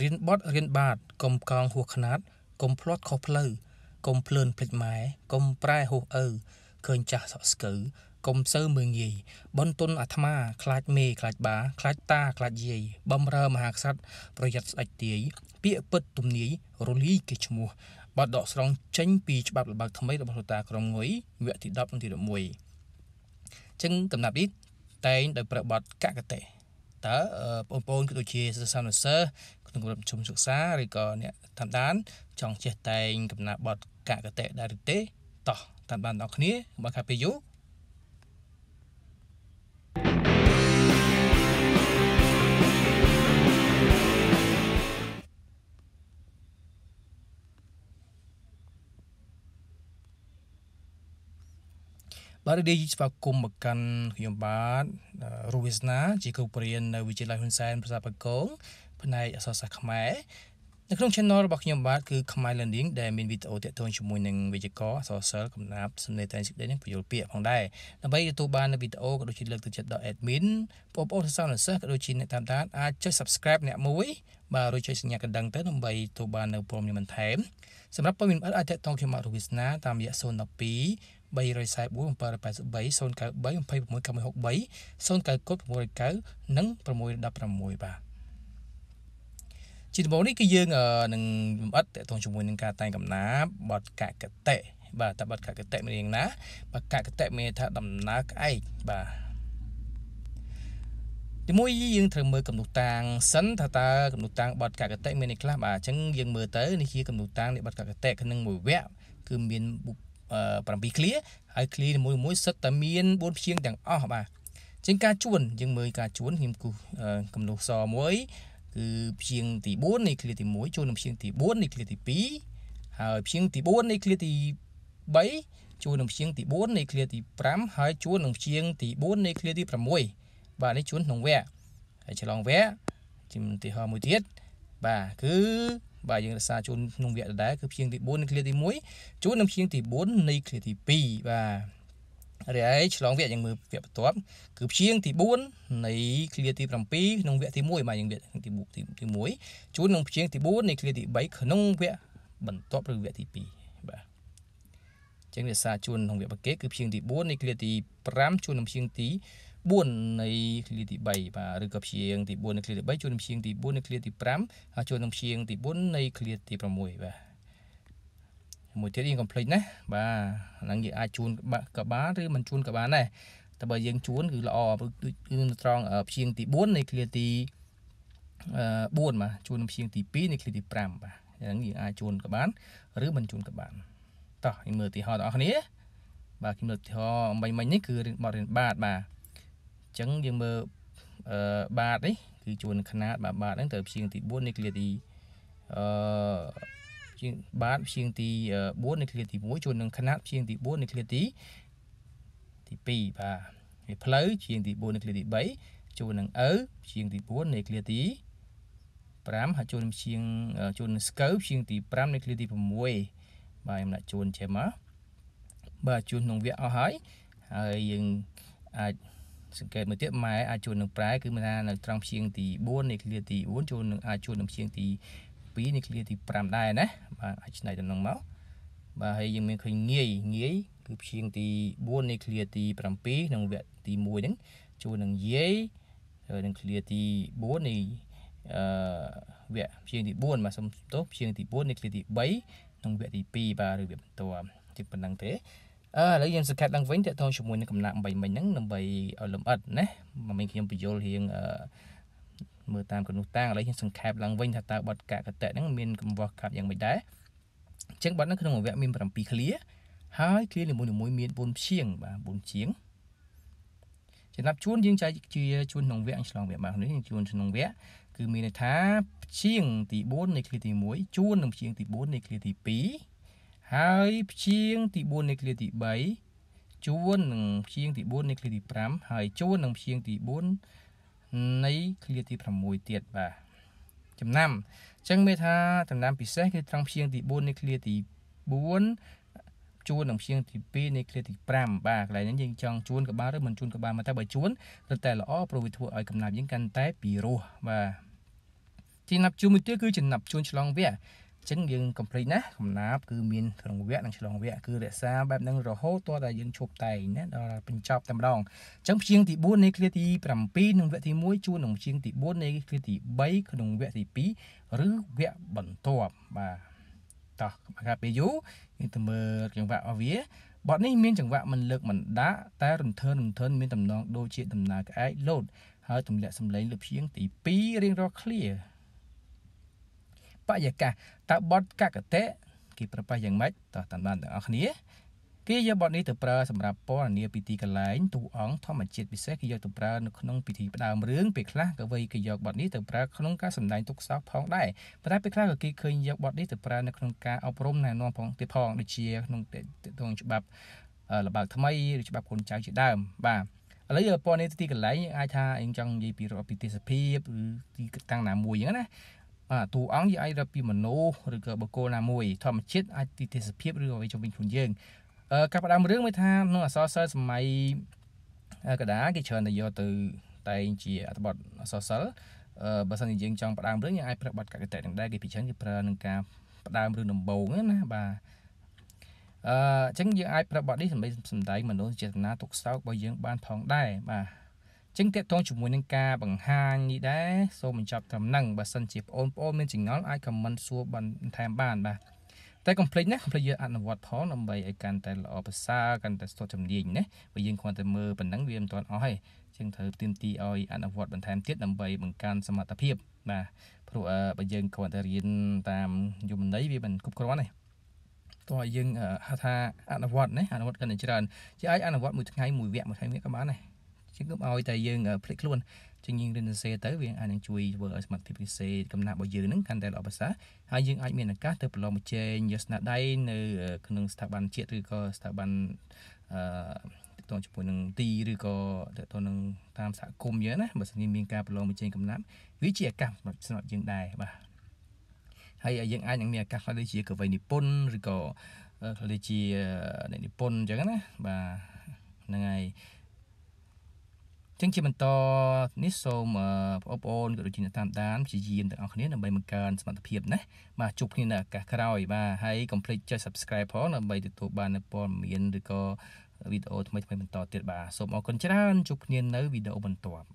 រៀនបត់រៀនបាតកុំកោងហួសខ្នាតកុំភ្លាត់ខុសផ្លូវកុំភ្លើនភ្លេចម៉ែកុំប្រែហួសឪឃើញចាស់សក់ស្កើកុំសើមើងងាយបនទុនអាត្មាខ្លាច មេខ្លាចបាខ្លាចតាខ្លាចយាយបំរើមហាក្សត្រប្រយ័ត្នស្ដេចទាយពាក្យពិតទំនាយរលីគេឈ្មោះបាត់ដកស្រង់ចេញពីច្បាប់ល្បើកថ្មីរបស់លោកតាក្រមងុយវគ្គទី10និងទី11ចឹងកំណាប់នេះតែងដោយប្របត្តិកកតេតើបងប្អូនក៏ដូចជាសិស្សានុសិស្សក្នុងក្រុមប្រជុំសិក្សាឬក៏អ្នកតាមដានចង់ចេះតែងកំណត់បទកកតេដែរឬទេតោះតាមដានអ្នកគ្នាបើកាលពេលយូរបាទរីកស្វាគមន៍មកកាន់ខ្ញុំបាទរូវេសនាជាគ្រូបរិញ្ញានៅវិទ្យាល័យហ៊ុនសែនប្រសាបកងផ្នែកអក្សរសាស្ត្រខ្មែរនៅក្នុង channel របស់ខ្ញុំបាទគឺ Khmer Learning ដែលមានវីដេអូទាក់ទងជាមួយនឹងវេយ្យាករណ៍អក្សរសិល្ប៍កំណាព្យសំនេរតែងសេចក្តីនិងពន្យល់ពាក្យផងដែរដើម្បីទទួលបាននូវវីដេអូក៏ដូចជាលើកទឹកចិត្តដល់ admin បងប្អូនសិស្សនិស្សិតក៏ដូចជាអ្នកតាមដានអាចចុច subscribe អ្នកមួយបាទរួចចុចសញ្ញាកណ្ដឹងទៅដើម្បីទទួលបាននូវព័ត៌មានបន្ថែមសម្រាប់ព័ត៌មានអត់អាចទាក់ទងខ្ញុំបាទរូវេសនាតាមរយៈ012 344 783 093 263 0909609និង616បាទជាដំបូងនេះគឺយើងនឹងលម្អិតតកតងជាមួយនឹងការតែងកំណាបបទកកតេបាទតបទកកតេមានយ៉ាងណាបាទកកតេមានថាដំណើរក្អែកបាទទីមួយយើងត្រូវមើលកំណត់តាងសិនថាតើកំណត់តាងបទកកតេមាននេះខ្លះបាទអញ្ចឹងយើងមើលទៅនេះជាកំណត់តាងនៃបទកកតេក្នុងមួយវគ្គគឺមានបុគ្គ7ឃ្លាហើយឃ្លានីមួយៗសិតតែមាន4ព្យางទាំងអស់បាទជាងការជួនយើងមើលការជួនខ្ញុំគូសកំនុះសមួយគឺព្យางទី4នៃឃ្លាទី1ជួននឹងព្យางទី4នៃឃ្លាទី2ហើយព្យางទី4នៃឃ្លាទី3ជួននឹងព្យางទី4នៃឃ្លាទី5ហើយជួននឹងព្យางទី4នៃឃ្លាទី6បាទនេះជួនក្នុងវគ្គហើយឆ្លងវគ្គជាឧទាហរណ៍មួយទៀតបាទគឺបាទយើងរក្សាជូនក្នុងវគ្គដដែលគឺព្យាង្គទី4និងឃ្លាទី1ជូននឹងព្យាង្គទី4នៃឃ្លាទី2បាទរីឯឆ្លងវគ្គយើងមើលវគ្គបន្ទាប់គឺព្យាង្គទី4នៃឃ្លាទី7ក្នុងវគ្គទី1បាទយើងវគ្គទីទី1ជូននឹងព្យាង្គទី4នៃឃ្លាទី3ក្នុងវគ្គបន្ទាប់ឬវគ្គទី2បាទចឹងវាសាជួនក្នុងវគ្គបកេគឺព្យាង្គទី4នៃឃ្លាទី5ជួននឹងព្យាង្គទី4នៃឃ្លាទី3បាទឬក៏ព្យាង្គទី4នៃឃ្លាទី3ជួននឹងព្យាង្គទី4នៃឃ្លាទី5ហើយជួននឹងព្យាង្គទី4នៃឃ្លាទី6បាទមួយទៀតយើង complete ណាបាទហ្នឹងយើងអាចជួនក៏បានឬមិនជួនក៏បានដែរតែបើយើងជួនគឺល្អដូចនៅត្រង់ព្យាង្គទី4នៃឃ្លាទី4បាទជួននឹងព្យាង្គទី2នៃឃ្លាទី5បាទអញ្ចឹងយើងអាចជួនក៏បានឬមិនជួនក៏បានតោះយើងមើលឧទាហរណ៍បងប្អូនបាទខ្ញុំលើកឧទាហរណ៍មិញមិញនេះគឺរៀនបទរៀនបាទបាទអញ្ចឹងយើងមើលអឺបាទនេះគឺជួនຂະຫນាតបាទបាទហ្នឹងត្រូវព្យាង្គទី4នៃគ្លៀទីអឺជាងបាទព្យាង្គទី4នៃគ្លៀទី1ជួននឹងຂະຫນាតព្យាង្គទី4នៃគ្លៀទីទី2បាទហើយផ្លូវព្យាង្គទី4នៃគ្លៀទី3ជួននឹងឪព្យាង្គទី4នៃគ្លៀទី5ហើយជួនព្យាង្គជួនស្កូវព្យាង្គទី5នៃគ្លៀទី6បាទខ្ញុំដាក់ជួនចេះមកបាទជួនក្នុងវគ្គអស់ហើយហើយយើងអាចសង្កេតមើលទៀតម៉ែអាចជួលនឹងប្រែគឺមានថានៅត្រង់ព្យាង្គទី4នៃឃ្លាទី4ជួលនឹងអាចជួលនឹងព្យាង្គទី2នៃឃ្លាទី5ដែរណាបាទអាចឆ្នៃទៅនឹងមកបាទហើយយើងមានឃើញងាយងាយគឺព្យាង្គទី4នៃឃ្លាទី7និងវគ្គទី1ហ្នឹងជួលនឹងយាយហើយនឹងឃ្លាទី4នៃអឺវគ្គព្យាង្គទី4បាទសូមទោសព្យាង្គទី4នៃឃ្លាទី3និងវគ្គទី2បាទឬវគ្គបន្ទាប់ជិតប៉ុណ្ណឹងទេអឺឥឡូវយើងសង្កេតឡើងវិញតើតោះជាមួយនឹងកំណាក់8មិញហ្នឹងដើម្បីឲ្យលំអិតណាមិញខ្ញុំបញ្យល់រៀងអឺមើលតាមកនុះតាងឥឡូវយើងសង្ខេបឡើងវិញថាតើបទកកតៈហ្នឹងមានកំវោះកាប់យ៉ាងម៉េចដែរអញ្ចឹងបទហ្នឹងក្នុងវគ្គមាន7ឃ្លា ហើយឃ្លានីមួយៗមាន4ព្យាង្គបាទ4ជាងចំណាប់ជួនយើងចែកជាជួនក្នុងវគ្គឆ្លងវគ្គមកនេះជួនក្នុងវគ្គគឺមានន័យថាព្យាង្គទី4នៃឃ្លាទី1ជួននិងព្យាង្គទី4នៃឃ្លាទី2ហើយព្យាង្គទី4នៃឃ្លាទី3ជួននឹងព្យាង្គទី4នៃឃ្លាទី5ហើយជួននឹងព្យាង្គទី4នៃឃ្លាទី6ទៀតបាទចំណាំអញ្ចឹងមេថាចំណាំពិសេសគឺត្រង់ព្យាង្គទី4នៃឃ្លាទី4ជួននឹងព្យាង្គទី2នៃឃ្លាទី5បាទកន្លែងនេះយើងចង់ជួនក្បាលឬមិនជួនក្បាលមកតែបើជួនរឹតតែល្អព្រោះវាធ្វើឲ្យកំណាប់យើងកាន់តែពីរោះបាទចំណាប់ជួនមួយទៀតគឺចំណាប់ជួនឆ្លងវគ្គអញ្ចឹងយើង complete ណាកំណាបគឺមានត្រង់វគ្គនិងឆ្លងវគ្គគឺរក្សាបែបហ្នឹងរហូតទាល់តែយើងឈប់តែងណាដល់បញ្ចប់តែម្ដងអញ្ចឹងព្យាង្គទី4នៃឃ្លាទី7និងវគ្គទី1ជួននឹងព្យាង្គទី4នៃឃ្លាទី3ក្នុងវគ្គទី2ឬវគ្គបន្ទាប់បាទតោះមកកាពេលយូរយើងទៅមើលចង្វាក់របស់វាបទនេះមានចង្វាក់មិនលើកមិនដាក់តែរន្ធើរន្ធើមានតំណងដូចជាដំណើរក្អែកលោតហើយទម្លាក់សម្លេងលើព្យាង្គទី2រៀងរាល់ឃ្លាបយកាសតើបទកកតេគេប្រើប្រាស់យ៉ាងម៉េចតោះតាមដានទាំងអស់គ្នាគេយកបទនេះទៅប្រើសម្រាប់ពណ៌នាពីទីកន្លែងទូអង្គធម្មជាតិពិសេសគេយកទៅប្រើនៅក្នុងពិធីផ្ដើមរឿងពេលខ្លះក៏វ័យគេយកបទនេះទៅប្រើក្នុងការសម្ដែងទុកសោកផងដែរប៉ុន្តែពេលខ្លះក៏គេឃើញយកបទនេះទៅប្រើនៅក្នុងការអប់រំណែនាំផងទៀតផងដូចជាក្នុងទងច្បាប់លបើកថ្មីឬច្បាប់កូនចៅជាដើមបាទឥឡូវពណ៌នេះទីកន្លែងយើងអាចថាយើងចង់និយាយពីរកពីទេសភាពឬទីតាំងណាមួយហ្នឹងណាតួអង្គយើងអាចរកពីមនុស្សឬក៏បុគ្គលណាមួយធម្មជាតិអាចទីទេសភាពឬអ្វីជុំវិញខ្លួនយើងអឺការផ្ដើមរឿងមើលថាក្នុងអសរសិល្ប៍សម័យកដាគេច្រើនតែយកទៅតែងជាអត្ថបទអសរសិល្ប៍អឺបើសិនជាយើងចង់ផ្ដើមរឿងយើងអាចប្រើបទកកតេនឹងដែរគេពីច្រើនគេប្រើនឹងការផ្ដើមរឿងដំបូងណាបាទអឺអញ្ចឹងយើងអាចប្រើបទនេះដើម្បីសម្ដែងមនោសញ្ចេតនាទុកសោករបស់យើងបានផងដែរបាទចឹងតកតងជាមួយនឹងការបង្ហាញនេះដែរសូមបញ្ចប់ត្រឹមហ្នឹងបើសិនជាបងប្អូនមានចម្ងល់អាច comment សួរបន្ថែមបានបាទតែ complete ណា complete យើងអនុវត្តផងដើម្បីឲ្យកាន់តែល្អប្រសើរកាន់តែស្ទាត់ជំនាញណាបើយើងគ្រាន់តែមើលប៉ុណ្ណឹងវាមិនទាន់អស់ទេជាងត្រូវទៀមទីឲ្យអនុវត្តបន្ថែមទៀតដើម្បីបង្កើនសមត្ថភាពបាទព្រោះបើយើងគ្រាន់តែរៀនតាមយមន័យវាមិនគ្រប់គ្រាន់ទេតោះយើងហៅថាអនុវត្តណាអនុវត្តកាន់តែច្រើនជាអាចអនុវត្តមួយថ្ងៃមួយវគ្គមួយថ្ងៃមួយក៏បានដែរជាងកុំឲ្យតែយើងភ្លេចខ្លួនជាងយើងរៀនសរសេរទៅវាអាចនឹងជួយធ្វើឲ្យសមត្ថភាពសរសេរកំណាប់របស់យើងនឹងកាន់តែល្អប្រសើរហើយយើងអាចមានឱកាសទៅប្រឡងប្រជែងយកស្នាដៃនៅក្នុងស្ថាប័នជាតិឬក៏ស្ថាប័នអឺតងជាមួយនឹងទីឬក៏តទៅនឹងតាមសហគមន៍យើងណាបើសិនជាមានការប្រឡងប្រជែងកំណាប់វាជាឱកាសសម្រាប់ស្នត់យើងដែរបាទហើយយើងអាចនឹងមានឱកាសខ្លះដូចជាកវីនិពន្ធឬក៏ខ្លះដូចជាអ្នកនិពន្ធអញ្ចឹងណាបាទហ្នឹងហើយចឹងជាបន្តនេះសូមបងប្អូនក៏ដូចជាអ្នកតាមដានព្យាយាមទាំងអស់គ្នាដើម្បីបង្កើនសមត្ថភាពណាបាទជួបគ្នានៅឱកាសក្រោយបាទហើយកុំភ្លេចចុច Subscribe ផងដើម្បីទទួលបាននូវព័ត៌មានឬក៏វីដេអូថ្មីៗបន្តទៀតបាទសូមអរគុណច្រើនជួបគ្នានៅវីដេអូបន្ទាប់